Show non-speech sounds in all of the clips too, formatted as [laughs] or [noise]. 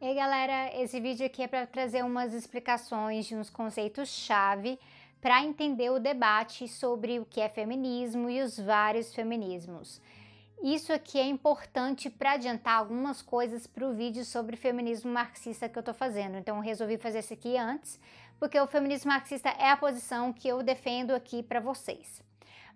E aí, galera, esse vídeo aqui é para trazer umas explicações de uns conceitos chave para entender o debate sobre o que é feminismo e os vários feminismos. Isso aqui é importante para adiantar algumas coisas para o vídeo sobre feminismo marxista que eu estou fazendo. Então, resolvi fazer isso aqui antes, porque o feminismo marxista é a posição que eu defendo aqui para vocês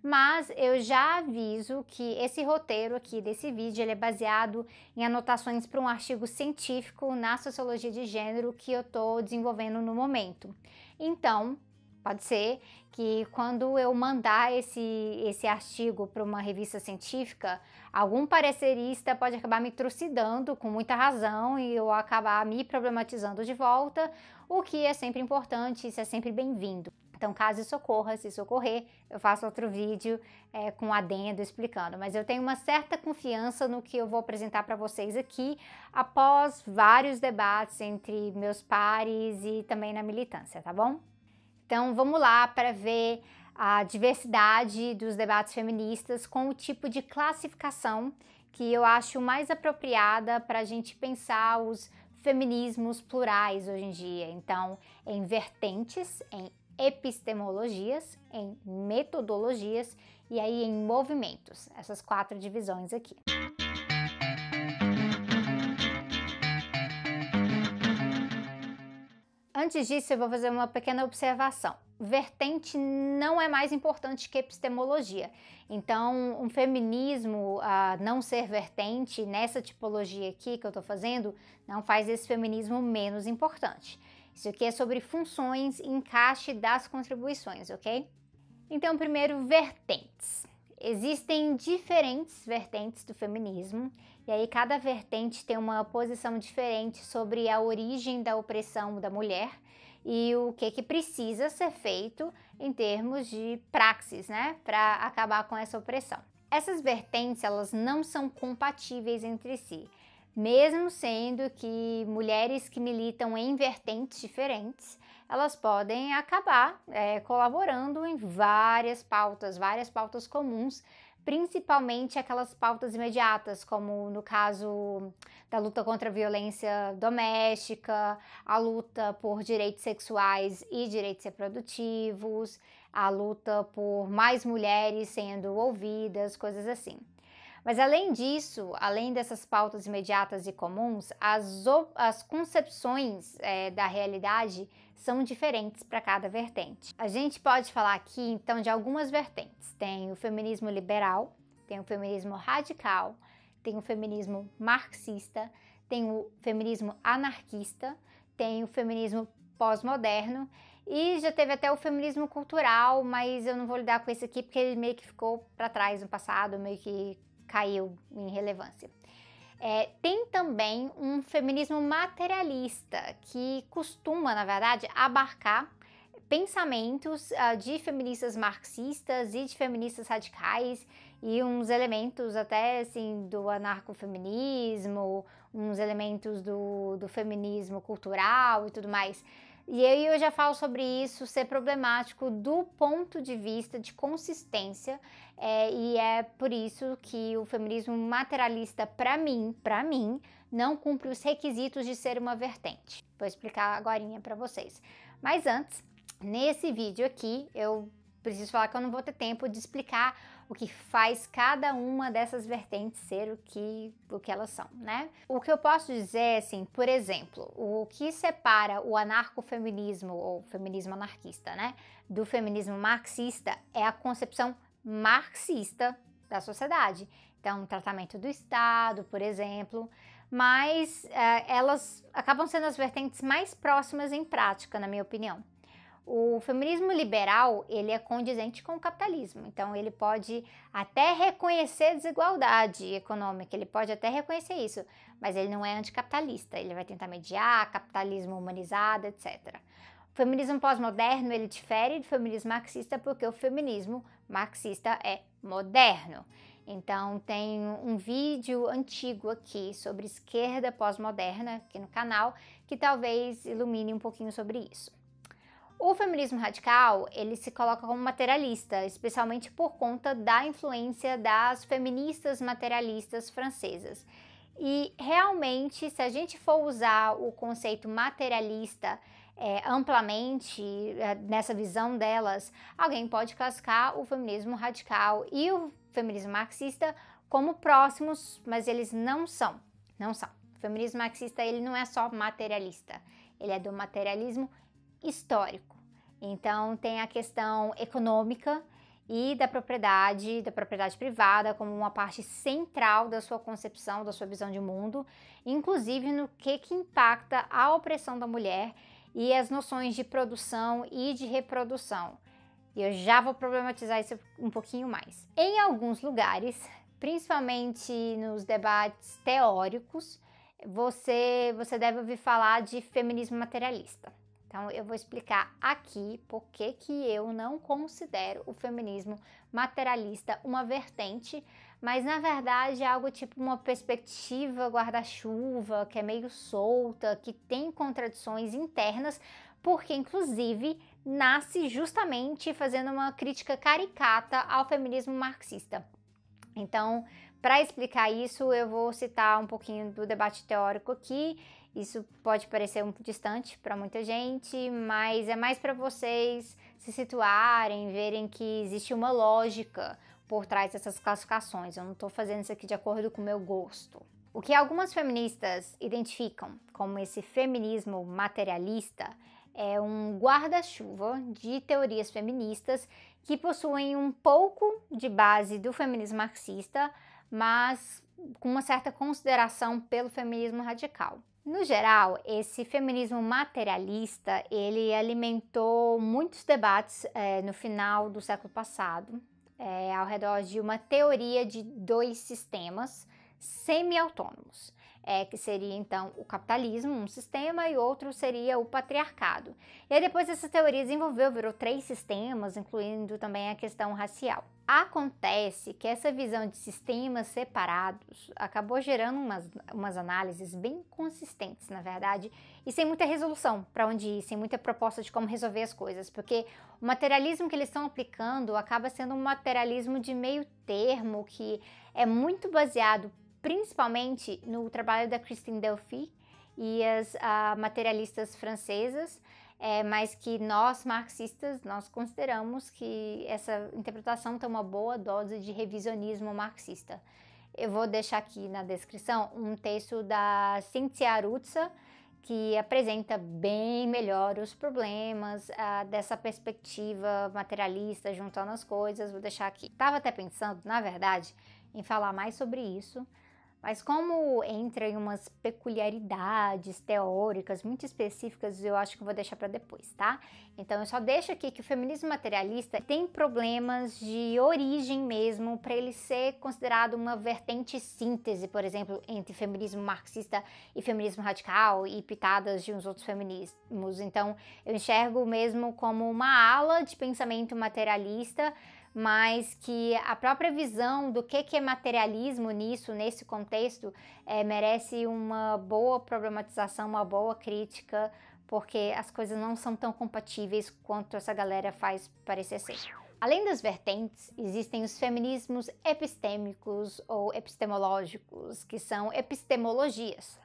mas eu já aviso que esse roteiro aqui desse vídeo ele é baseado em anotações para um artigo científico na sociologia de gênero que eu estou desenvolvendo no momento. Então, pode ser que quando eu mandar esse, esse artigo para uma revista científica, algum parecerista pode acabar me trucidando com muita razão e eu acabar me problematizando de volta, o que é sempre importante, isso é sempre bem-vindo. Então, caso isso ocorra, se isso ocorrer, eu faço outro vídeo é, com adendo explicando. Mas eu tenho uma certa confiança no que eu vou apresentar para vocês aqui após vários debates entre meus pares e também na militância, tá bom? Então, vamos lá para ver a diversidade dos debates feministas com o tipo de classificação que eu acho mais apropriada para a gente pensar os feminismos plurais hoje em dia. Então, em vertentes, em epistemologias, em metodologias e aí em movimentos, essas quatro divisões aqui. Antes disso, eu vou fazer uma pequena observação. Vertente não é mais importante que epistemologia. Então, um feminismo a uh, não ser vertente nessa tipologia aqui que eu estou fazendo não faz esse feminismo menos importante. Isso aqui é sobre funções e encaixe das contribuições, ok? Então, primeiro, vertentes. Existem diferentes vertentes do feminismo, e aí cada vertente tem uma posição diferente sobre a origem da opressão da mulher e o que, que precisa ser feito em termos de praxis, né, para acabar com essa opressão. Essas vertentes, elas não são compatíveis entre si mesmo sendo que mulheres que militam em vertentes diferentes, elas podem acabar é, colaborando em várias pautas, várias pautas comuns, principalmente aquelas pautas imediatas, como no caso da luta contra a violência doméstica, a luta por direitos sexuais e direitos reprodutivos, a luta por mais mulheres sendo ouvidas, coisas assim. Mas além disso, além dessas pautas imediatas e comuns, as, as concepções é, da realidade são diferentes para cada vertente. A gente pode falar aqui então de algumas vertentes: tem o feminismo liberal, tem o feminismo radical, tem o feminismo marxista, tem o feminismo anarquista, tem o feminismo pós-moderno e já teve até o feminismo cultural, mas eu não vou lidar com esse aqui porque ele meio que ficou para trás no passado, meio que caiu em relevância. É, tem também um feminismo materialista que costuma, na verdade, abarcar pensamentos uh, de feministas marxistas e de feministas radicais e uns elementos até assim do anarcofeminismo, uns elementos do, do feminismo cultural e tudo mais. E eu, eu já falo sobre isso ser problemático do ponto de vista de consistência, é, e é por isso que o feminismo materialista, para mim, para mim, não cumpre os requisitos de ser uma vertente. Vou explicar agora para vocês. Mas antes, nesse vídeo aqui, eu preciso falar que eu não vou ter tempo de explicar o que faz cada uma dessas vertentes ser o que, o que elas são, né? O que eu posso dizer, assim, por exemplo, o que separa o anarcofeminismo, ou feminismo anarquista, né, do feminismo marxista é a concepção marxista da sociedade. Então, o tratamento do Estado, por exemplo, mas uh, elas acabam sendo as vertentes mais próximas em prática, na minha opinião. O feminismo liberal, ele é condizente com o capitalismo. Então ele pode até reconhecer desigualdade econômica, ele pode até reconhecer isso, mas ele não é anticapitalista. Ele vai tentar mediar capitalismo humanizado, etc. O feminismo pós-moderno, ele difere do feminismo marxista porque o feminismo marxista é moderno. Então tem um vídeo antigo aqui sobre esquerda pós-moderna aqui no canal que talvez ilumine um pouquinho sobre isso. O feminismo radical, ele se coloca como materialista, especialmente por conta da influência das feministas materialistas francesas. E realmente, se a gente for usar o conceito materialista é, amplamente é, nessa visão delas, alguém pode classificar o feminismo radical e o feminismo marxista como próximos, mas eles não são, não são. O feminismo marxista ele não é só materialista, ele é do materialismo histórico. Então tem a questão econômica e da propriedade, da propriedade privada como uma parte central da sua concepção, da sua visão de mundo, inclusive no que que impacta a opressão da mulher e as noções de produção e de reprodução. E eu já vou problematizar isso um pouquinho mais. Em alguns lugares, principalmente nos debates teóricos, você você deve ouvir falar de feminismo materialista. Então eu vou explicar aqui por que que eu não considero o feminismo materialista uma vertente, mas na verdade é algo tipo uma perspectiva guarda-chuva, que é meio solta, que tem contradições internas, porque inclusive nasce justamente fazendo uma crítica caricata ao feminismo marxista. Então, para explicar isso, eu vou citar um pouquinho do debate teórico aqui. Isso pode parecer um distante para muita gente, mas é mais para vocês se situarem, verem que existe uma lógica por trás dessas classificações. Eu não estou fazendo isso aqui de acordo com o meu gosto. O que algumas feministas identificam como esse feminismo materialista é um guarda-chuva de teorias feministas que possuem um pouco de base do feminismo marxista, mas com uma certa consideração pelo feminismo radical. No geral, esse feminismo materialista ele alimentou muitos debates é, no final do século passado, é, ao redor de uma teoria de dois sistemas semi-autônomos é, que seria então o capitalismo, um sistema, e outro seria o patriarcado. E aí depois essa teoria desenvolveu, virou três sistemas, incluindo também a questão racial. Acontece que essa visão de sistemas separados acabou gerando umas, umas análises bem consistentes, na verdade, e sem muita resolução para onde ir, sem muita proposta de como resolver as coisas, porque o materialismo que eles estão aplicando acaba sendo um materialismo de meio termo que é muito baseado principalmente no trabalho da Christine Delphi e as uh, materialistas francesas, é, mas que nós marxistas nós consideramos que essa interpretação tem uma boa dose de revisionismo marxista. Eu vou deixar aqui na descrição um texto da Cynthia Arutza, que apresenta bem melhor os problemas ah, dessa perspectiva materialista, juntando as coisas. Vou deixar aqui. Tava até pensando, na verdade, em falar mais sobre isso mas como entra em umas peculiaridades teóricas muito específicas, eu acho que vou deixar para depois, tá? Então eu só deixo aqui que o feminismo materialista tem problemas de origem mesmo para ele ser considerado uma vertente síntese, por exemplo, entre feminismo marxista e feminismo radical e pitadas de uns outros feminismos. Então eu enxergo mesmo como uma ala de pensamento materialista mas que a própria visão do que, que é materialismo nisso, nesse contexto, é, merece uma boa problematização, uma boa crítica, porque as coisas não são tão compatíveis quanto essa galera faz parecer ser. Além das vertentes, existem os feminismos epistêmicos ou epistemológicos, que são epistemologias,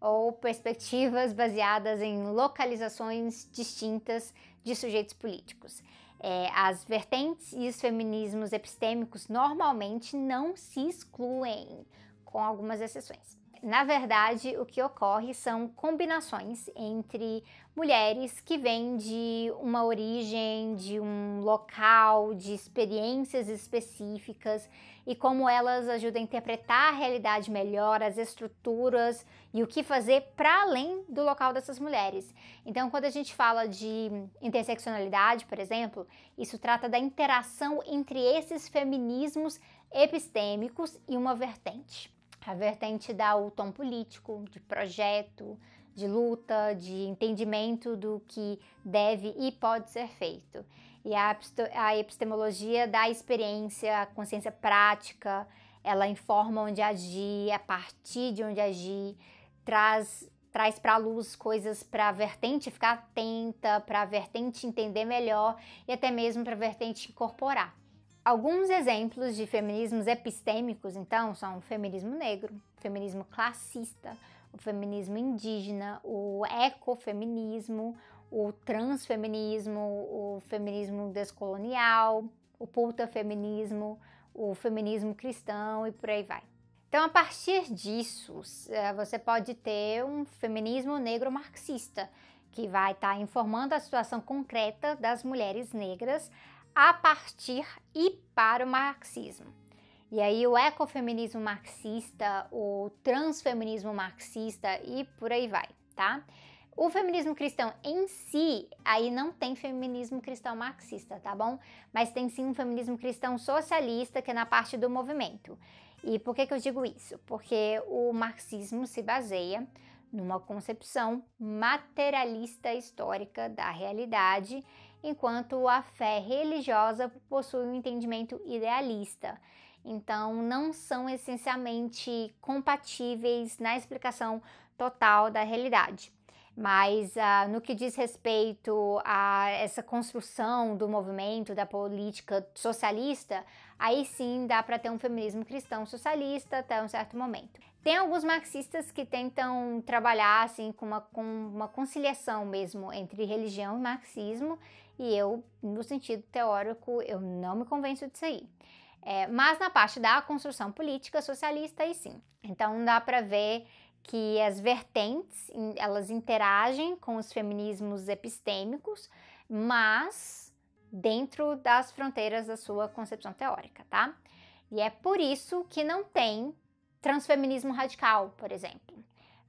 ou perspectivas baseadas em localizações distintas de sujeitos políticos. É, as vertentes e os feminismos epistêmicos normalmente não se excluem, com algumas exceções. Na verdade, o que ocorre são combinações entre mulheres que vêm de uma origem, de um local, de experiências específicas e como elas ajudam a interpretar a realidade melhor, as estruturas e o que fazer para além do local dessas mulheres. Então, quando a gente fala de interseccionalidade, por exemplo, isso trata da interação entre esses feminismos epistêmicos e uma vertente a vertente dá o tom político, de projeto, de luta, de entendimento do que deve e pode ser feito. E a epistemologia dá experiência, a consciência prática, ela informa onde agir, a partir de onde agir, traz traz para a luz coisas para a vertente ficar atenta, para a vertente entender melhor e até mesmo para a vertente incorporar. Alguns exemplos de feminismos epistêmicos, então, são o feminismo negro, o feminismo classista, o feminismo indígena, o ecofeminismo, o transfeminismo, o feminismo descolonial, o putafeminismo, o feminismo cristão e por aí vai. Então, a partir disso, é, você pode ter um feminismo negro marxista, que vai estar tá informando a situação concreta das mulheres negras a partir e para o marxismo. E aí o ecofeminismo marxista, o transfeminismo marxista e por aí vai, tá? O feminismo cristão em si, aí não tem feminismo cristão marxista, tá bom? Mas tem sim um feminismo cristão socialista, que é na parte do movimento. E por que, que eu digo isso? Porque o marxismo se baseia numa concepção materialista histórica da realidade enquanto a fé religiosa possui um entendimento idealista. Então, não são essencialmente compatíveis na explicação total da realidade. Mas uh, no que diz respeito a essa construção do movimento, da política socialista, aí sim dá para ter um feminismo cristão socialista até um certo momento. Tem alguns marxistas que tentam trabalhar assim com uma, com uma conciliação mesmo entre religião e marxismo, e eu, no sentido teórico, eu não me convenço disso aí. É, mas na parte da construção política socialista, aí sim. Então dá para ver que as vertentes elas interagem com os feminismos epistêmicos, mas dentro das fronteiras da sua concepção teórica, tá? E é por isso que não tem transfeminismo radical, por exemplo.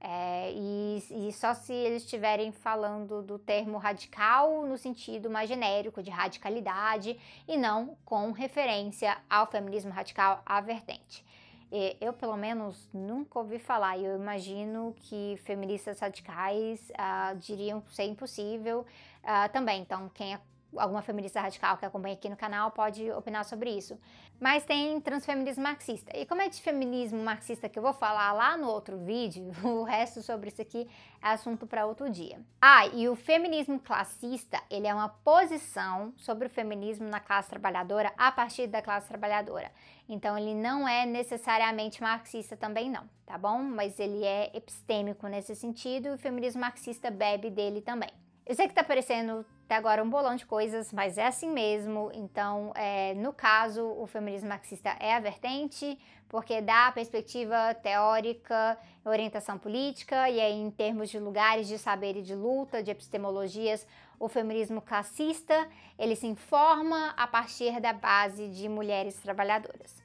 É, e, e, só se eles estiverem falando do termo radical no sentido mais genérico de radicalidade e não com referência ao feminismo radical, à vertente. E eu, pelo menos, nunca ouvi falar e eu imagino que feministas radicais ah, diriam ser é impossível ah, também. Então, quem é alguma feminista radical que acompanha aqui no canal pode opinar sobre isso. Mas tem transfeminismo marxista. E como é de feminismo marxista que eu vou falar lá no outro vídeo, [laughs] o resto sobre isso aqui é assunto para outro dia. Ah, e o feminismo classista, ele é uma posição sobre o feminismo na classe trabalhadora a partir da classe trabalhadora. Então ele não é necessariamente marxista também não, tá bom? Mas ele é epistêmico nesse sentido e o feminismo marxista bebe dele também. Eu sei que tá parecendo até agora um bolão de coisas, mas é assim mesmo. Então, é, no caso, o feminismo marxista é a vertente, porque dá perspectiva teórica, orientação política, e aí em termos de lugares de saber e de luta, de epistemologias, o feminismo classista, ele se informa a partir da base de mulheres trabalhadoras.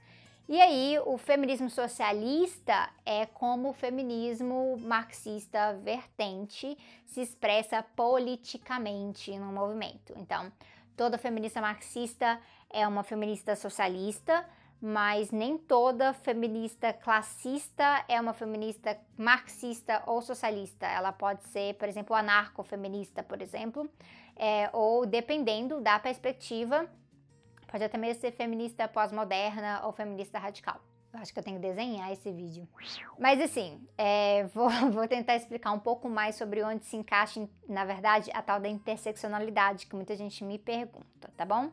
E aí, o feminismo socialista é como o feminismo marxista vertente se expressa politicamente no movimento. Então, toda feminista marxista é uma feminista socialista, mas nem toda feminista classista é uma feminista marxista ou socialista. Ela pode ser, por exemplo, anarcofeminista, por exemplo, é, ou dependendo da perspectiva Pode até mesmo ser feminista pós-moderna ou feminista radical. Eu acho que eu tenho que desenhar esse vídeo. Mas assim, é, [laughs] vou, vou, tentar explicar um pouco mais sobre onde se encaixa, na verdade, a tal da interseccionalidade, que muita gente me pergunta, tá bom?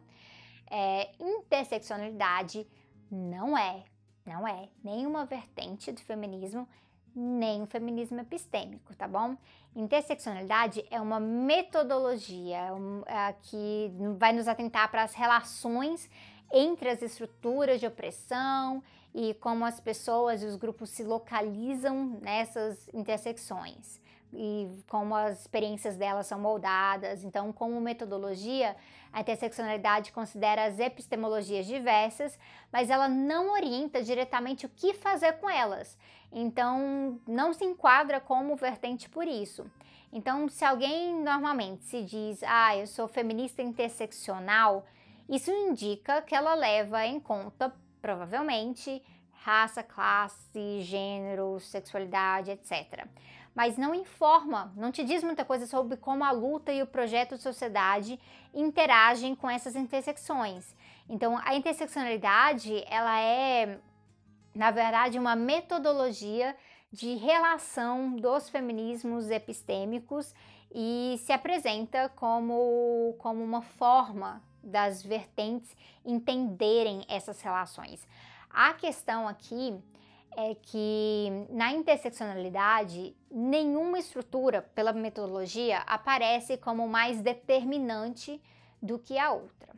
É, interseccionalidade não é, não é nenhuma vertente do feminismo nem o feminismo epistêmico, tá bom? Interseccionalidade é uma metodologia é é que vai nos atentar para as relações entre as estruturas de opressão e como as pessoas e os grupos se localizam nessas intersecções e como as experiências delas são moldadas. Então, como metodologia, a interseccionalidade considera as epistemologias diversas, mas ela não orienta diretamente o que fazer com elas. Então, não se enquadra como vertente por isso. Então, se alguém normalmente se diz, ah, eu sou feminista interseccional, isso indica que ela leva em conta, provavelmente, raça, classe, gênero, sexualidade, etc mas não informa, não te diz muita coisa sobre como a luta e o projeto de sociedade interagem com essas intersecções. Então, a interseccionalidade, ela é, na verdade, uma metodologia de relação dos feminismos epistêmicos e se apresenta como, como uma forma das vertentes entenderem essas relações. A questão aqui é que na interseccionalidade, nenhuma estrutura, pela metodologia, aparece como mais determinante do que a outra.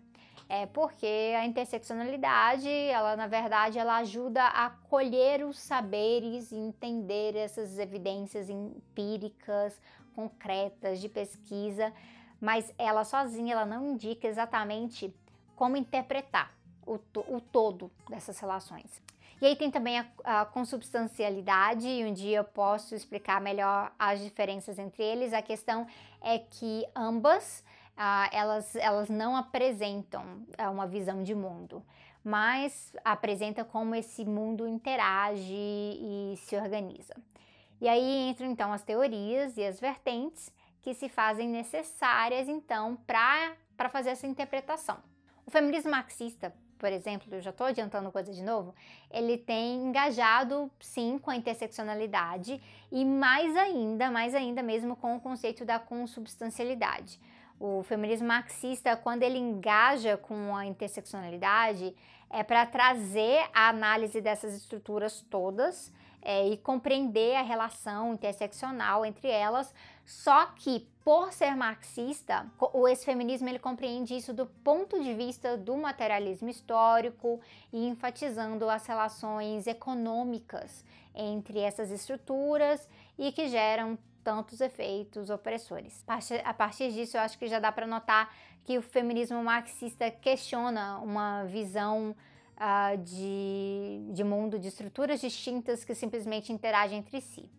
É porque a interseccionalidade, ela na verdade, ela ajuda a colher os saberes e entender essas evidências empíricas, concretas de pesquisa, mas ela sozinha ela não indica exatamente como interpretar o, to o todo dessas relações. E aí tem também a, a consubstancialidade, e um dia eu posso explicar melhor as diferenças entre eles. A questão é que ambas uh, elas, elas não apresentam ah, uma visão de mundo, mas apresenta como esse mundo interage e se organiza. E aí entram então as teorias e as vertentes que se fazem necessárias então para fazer essa interpretação. O feminismo marxista por exemplo, já estou adiantando coisa de novo, ele tem engajado sim com a interseccionalidade e mais ainda, mais ainda mesmo com o conceito da consubstancialidade. O feminismo marxista, quando ele engaja com a interseccionalidade, é para trazer a análise dessas estruturas todas é, e compreender a relação interseccional entre elas, só que por ser marxista, o ex-feminismo ele compreende isso do ponto de vista do materialismo histórico e enfatizando as relações econômicas entre essas estruturas e que geram tantos efeitos opressores. A partir disso, eu acho que já dá para notar que o feminismo marxista questiona uma visão uh, de, de mundo de estruturas distintas que simplesmente interagem entre si.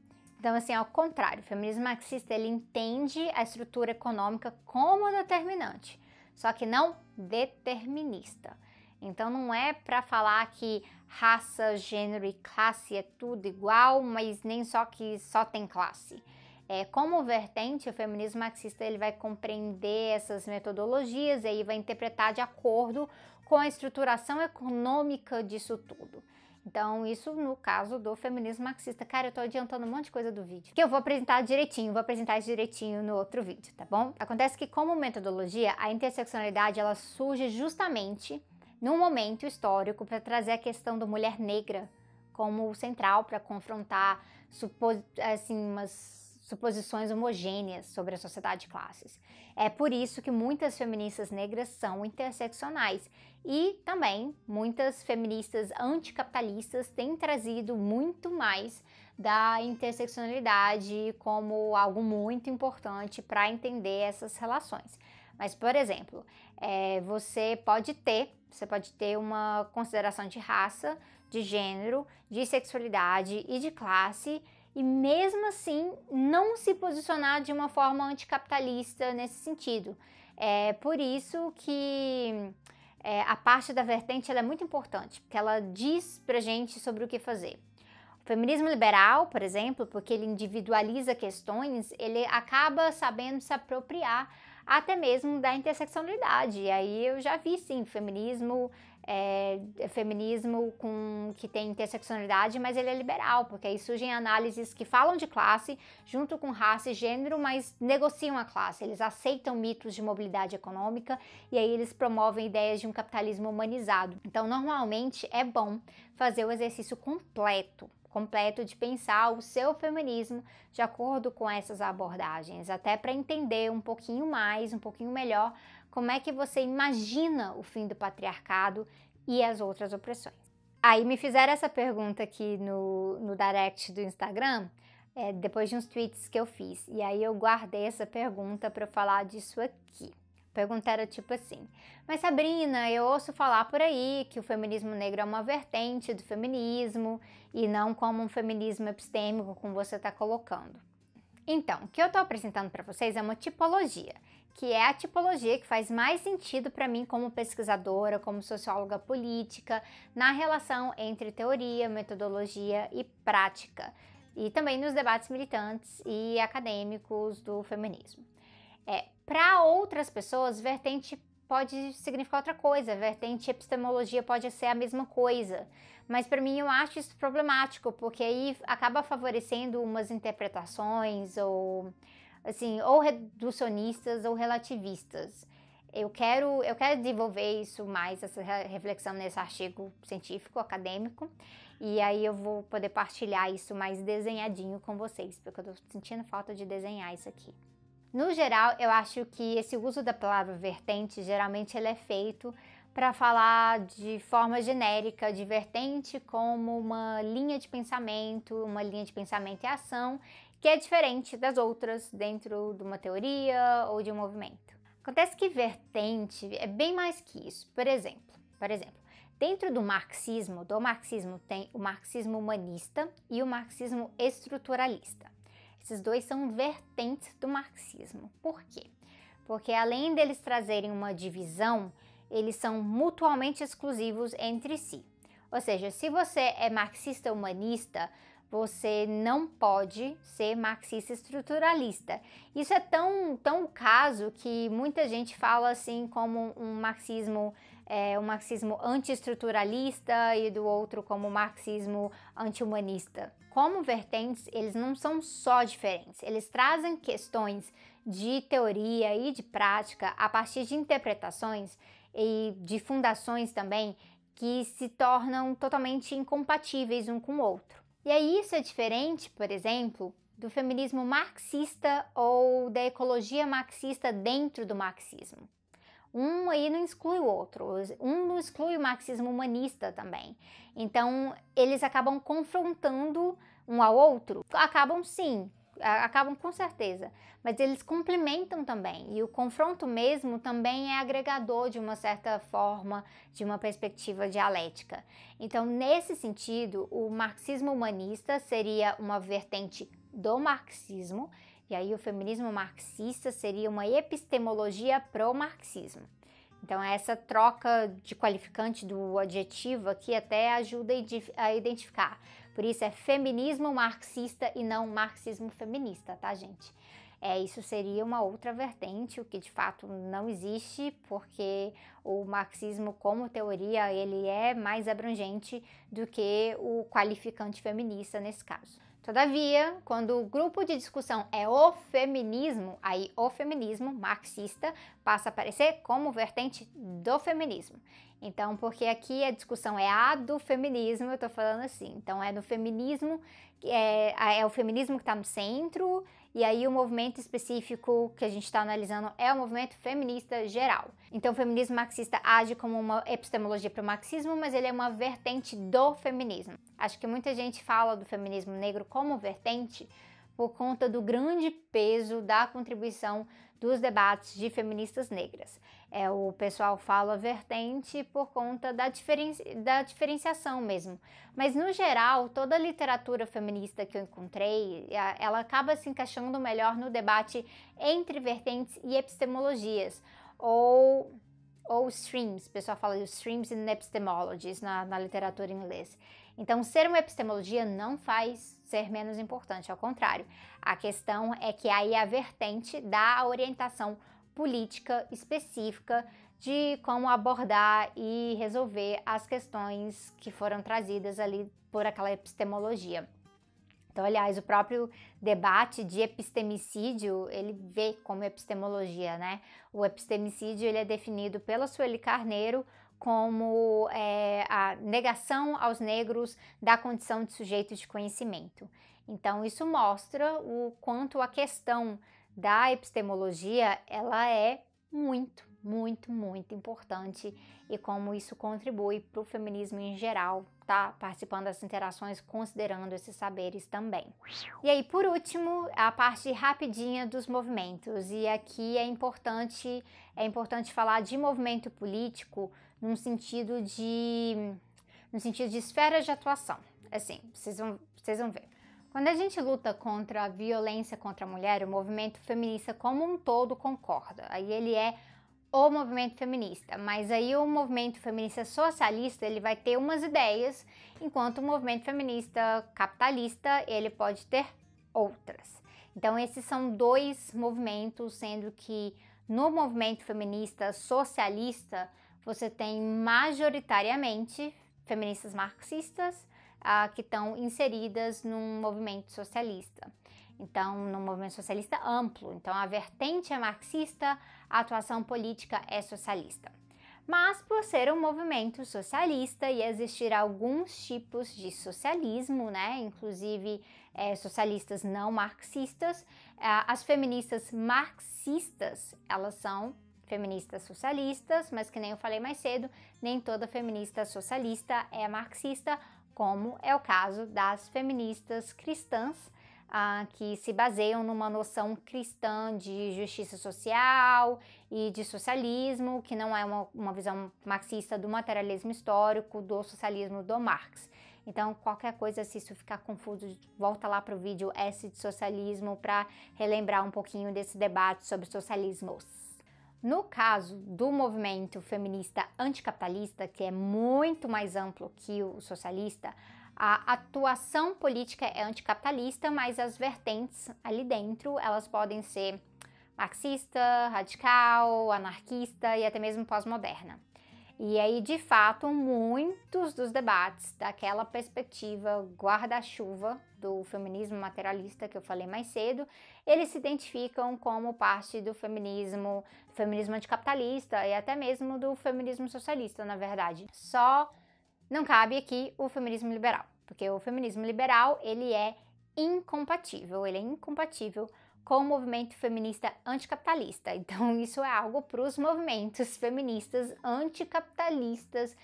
Então, assim, ao contrário, o feminismo marxista ele entende a estrutura econômica como determinante, só que não determinista. Então, não é para falar que raça, gênero e classe é tudo igual, mas nem só que só tem classe. É, como vertente, o feminismo marxista ele vai compreender essas metodologias e aí vai interpretar de acordo com a estruturação econômica disso tudo. Então, isso no caso do feminismo marxista. Cara, eu tô adiantando um monte de coisa do vídeo, que eu vou apresentar direitinho, vou apresentar isso direitinho no outro vídeo, tá bom? Acontece que como metodologia, a interseccionalidade ela surge justamente num momento histórico para trazer a questão da mulher negra como central para confrontar assim, umas suposições homogêneas sobre a sociedade de classes. É por isso que muitas feministas negras são interseccionais e também muitas feministas anticapitalistas têm trazido muito mais da interseccionalidade como algo muito importante para entender essas relações. Mas, por exemplo, é, você pode ter, você pode ter uma consideração de raça, de gênero, de sexualidade e de classe e mesmo assim não se posicionar de uma forma anticapitalista nesse sentido. É por isso que é, a parte da vertente é muito importante, porque ela diz pra gente sobre o que fazer. O feminismo liberal, por exemplo, porque ele individualiza questões, ele acaba sabendo se apropriar até mesmo da interseccionalidade. E aí eu já vi, sim, feminismo é, é, feminismo com que tem interseccionalidade, mas ele é liberal, porque aí surgem análises que falam de classe junto com raça e gênero, mas negociam a classe. Eles aceitam mitos de mobilidade econômica e aí eles promovem ideias de um capitalismo humanizado. Então, normalmente é bom fazer o exercício completo completo de pensar o seu feminismo de acordo com essas abordagens, até para entender um pouquinho mais, um pouquinho melhor como é que você imagina o fim do patriarcado e as outras opressões. Aí me fizeram essa pergunta aqui no, no direct do Instagram, é, depois de uns tweets que eu fiz. E aí eu guardei essa pergunta para falar disso aqui. Perguntaram pergunta era tipo assim: Mas Sabrina, eu ouço falar por aí que o feminismo negro é uma vertente do feminismo e não como um feminismo epistêmico, como você está colocando. Então, o que eu estou apresentando para vocês é uma tipologia que é a tipologia que faz mais sentido para mim como pesquisadora, como socióloga política, na relação entre teoria, metodologia e prática, e também nos debates militantes e acadêmicos do feminismo. É, para outras pessoas, vertente pode significar outra coisa, vertente epistemologia pode ser a mesma coisa. Mas para mim eu acho isso problemático, porque aí acaba favorecendo umas interpretações ou assim, ou reducionistas ou relativistas. Eu quero, eu quero desenvolver isso mais, essa reflexão nesse artigo científico, acadêmico, e aí eu vou poder partilhar isso mais desenhadinho com vocês, porque eu estou sentindo falta de desenhar isso aqui. No geral, eu acho que esse uso da palavra vertente, geralmente ele é feito para falar de forma genérica de vertente como uma linha de pensamento, uma linha de pensamento e ação, que é diferente das outras dentro de uma teoria ou de um movimento. Acontece que vertente é bem mais que isso. Por exemplo, por exemplo, dentro do marxismo, do marxismo tem o marxismo humanista e o marxismo estruturalista. Esses dois são vertentes do marxismo. Por quê? Porque além deles trazerem uma divisão, eles são mutuamente exclusivos entre si. Ou seja, se você é marxista humanista, você não pode ser marxista estruturalista. Isso é tão, tão caso que muita gente fala assim como um marxismo é, o marxismo antiestruturalista e do outro como marxismo anti-humanista. Como vertentes, eles não são só diferentes, eles trazem questões de teoria e de prática a partir de interpretações e de fundações também que se tornam totalmente incompatíveis um com o outro. E aí isso é diferente, por exemplo, do feminismo marxista ou da ecologia marxista dentro do marxismo. Um aí não exclui o outro, um não exclui o marxismo humanista também. Então, eles acabam confrontando um ao outro, acabam sim acabam com certeza, mas eles complementam também. E o confronto mesmo também é agregador de uma certa forma, de uma perspectiva dialética. Então, nesse sentido, o marxismo humanista seria uma vertente do marxismo, e aí o feminismo marxista seria uma epistemologia pro-marxismo. Então, essa troca de qualificante do adjetivo aqui até ajuda a identificar por isso é feminismo marxista e não marxismo feminista, tá, gente? É, isso seria uma outra vertente, o que de fato não existe, porque o marxismo como teoria ele é mais abrangente do que o qualificante feminista nesse caso. Todavia, quando o grupo de discussão é o feminismo, aí o feminismo marxista passa a aparecer como vertente do feminismo. Então, porque aqui a discussão é a do feminismo, eu tô falando assim. Então, é no feminismo, é, é o feminismo que está no centro e aí o movimento específico que a gente está analisando é o movimento feminista geral. Então o feminismo marxista age como uma epistemologia para o marxismo, mas ele é uma vertente do feminismo. Acho que muita gente fala do feminismo negro como vertente, por conta do grande peso da contribuição dos debates de feministas negras. É, o pessoal fala vertente por conta da, diferenci da diferenciação mesmo. Mas, no geral, toda a literatura feminista que eu encontrei, ela acaba se encaixando melhor no debate entre vertentes e epistemologias, ou ou streams, o pessoal fala de streams in epistemologies na, na literatura inglesa. Então, ser uma epistemologia não faz ser menos importante, ao contrário. A questão é que aí é a vertente dá a orientação política específica de como abordar e resolver as questões que foram trazidas ali por aquela epistemologia. Então, aliás, o próprio debate de epistemicídio, ele vê como epistemologia, né? O epistemicídio, ele é definido pela Sueli Carneiro como é, a negação aos negros da condição de sujeito de conhecimento. Então, isso mostra o quanto a questão da epistemologia ela é muito, muito, muito importante e como isso contribui para o feminismo em geral tá participando das interações, considerando esses saberes também. E aí, por último, a parte rapidinha dos movimentos. E aqui é importante é importante falar de movimento político num sentido de no sentido de esfera de atuação. Assim, vocês vão, vocês vão ver. Quando a gente luta contra a violência contra a mulher, o movimento feminista como um todo concorda. Aí ele é o movimento feminista, mas aí o movimento feminista socialista ele vai ter umas ideias, enquanto o movimento feminista capitalista ele pode ter outras. Então esses são dois movimentos, sendo que no movimento feminista socialista você tem majoritariamente feministas marxistas ah, que estão inseridas num movimento socialista. Então, no movimento socialista amplo. Então, a vertente é marxista, a atuação política é socialista. Mas, por ser um movimento socialista e existir alguns tipos de socialismo, né, inclusive é, socialistas não marxistas, eh, as feministas marxistas elas são feministas socialistas, mas que nem eu falei mais cedo, nem toda feminista socialista é marxista, como é o caso das feministas cristãs, ah, que se baseiam numa noção cristã de justiça social e de socialismo, que não é uma, uma visão marxista do materialismo histórico, do socialismo do Marx. Então, qualquer coisa, se isso ficar confuso, volta lá para o vídeo S de Socialismo para relembrar um pouquinho desse debate sobre socialismos. No caso do movimento feminista anticapitalista, que é muito mais amplo que o socialista, a atuação política é anticapitalista, mas as vertentes ali dentro, elas podem ser marxista, radical, anarquista e até mesmo pós-moderna. E aí, de fato, muitos dos debates daquela perspectiva guarda-chuva do feminismo materialista que eu falei mais cedo, eles se identificam como parte do feminismo, feminismo anticapitalista e até mesmo do feminismo socialista, na verdade. Só não cabe aqui o feminismo liberal, porque o feminismo liberal ele é incompatível, ele é incompatível com o movimento feminista anticapitalista. [laughs] Então isso é algo para os movimentos feministas anticapitalistas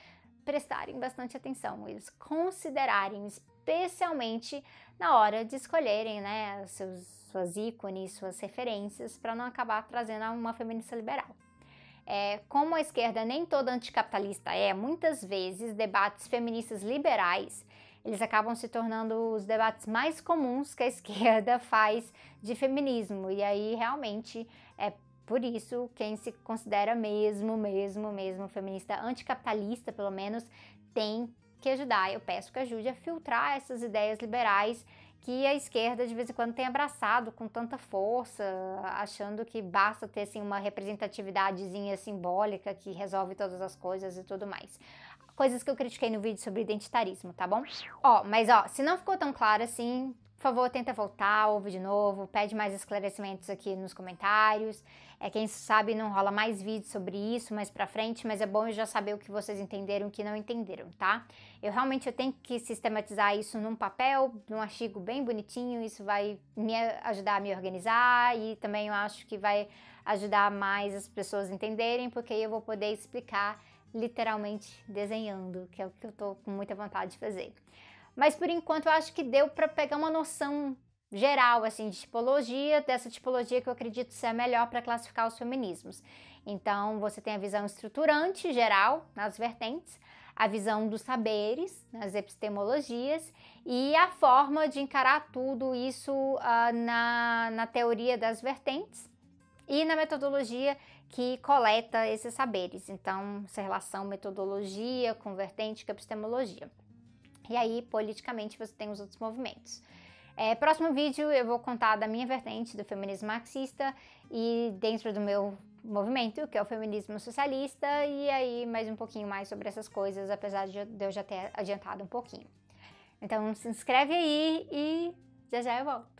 prestarem bastante atenção, eles considerarem especialmente na hora de escolherem, né, seus, suas ícones, suas referências, para não acabar trazendo uma feminista liberal. É, como a esquerda nem toda anticapitalista é, muitas vezes debates feministas liberais eles acabam se tornando os debates mais comuns que a [laughs] esquerda faz de feminismo. E aí realmente é por isso quem se considera mesmo, mesmo, mesmo feminista anticapitalista, pelo menos, tem que ajudar. Eu peço que ajude a filtrar essas ideias liberais que a esquerda de vez em quando tem abraçado com tanta força, achando que basta ter assim uma representatividadezinha simbólica que resolve todas as coisas e tudo mais. Coisas que eu critiquei no vídeo sobre identitarismo, tá bom? Ó, mas ó, se não ficou tão claro assim, por favor, tenta voltar, ouve de novo, pede mais esclarecimentos aqui nos comentários. É quem sabe não rola mais vídeo sobre isso mais pra frente, mas é bom eu já saber o que vocês entenderam e o que não entenderam, tá? Eu realmente eu tenho que sistematizar isso num papel, num artigo bem bonitinho, isso vai me ajudar a me organizar e também eu acho que vai ajudar mais as pessoas entenderem, porque eu vou poder explicar literalmente desenhando, que é o que eu tô com muita vontade de fazer. Mas por enquanto eu acho que deu para pegar uma noção geral assim de tipologia, dessa tipologia que eu acredito ser a melhor para classificar os feminismos. Então, você tem a visão estruturante geral nas vertentes, a visão dos saberes nas epistemologias e a forma de encarar tudo isso uh, na, na teoria das vertentes e na metodologia que coleta esses saberes. Então, essa relação metodologia com vertente com epistemologia. E aí, politicamente, você tem os outros movimentos. É, próximo vídeo eu vou contar da minha vertente do feminismo marxista e dentro do meu movimento, que é o feminismo socialista, e aí mais um pouquinho mais sobre essas coisas, apesar de eu já ter adiantado um pouquinho. Então se inscreve aí e já já eu volto.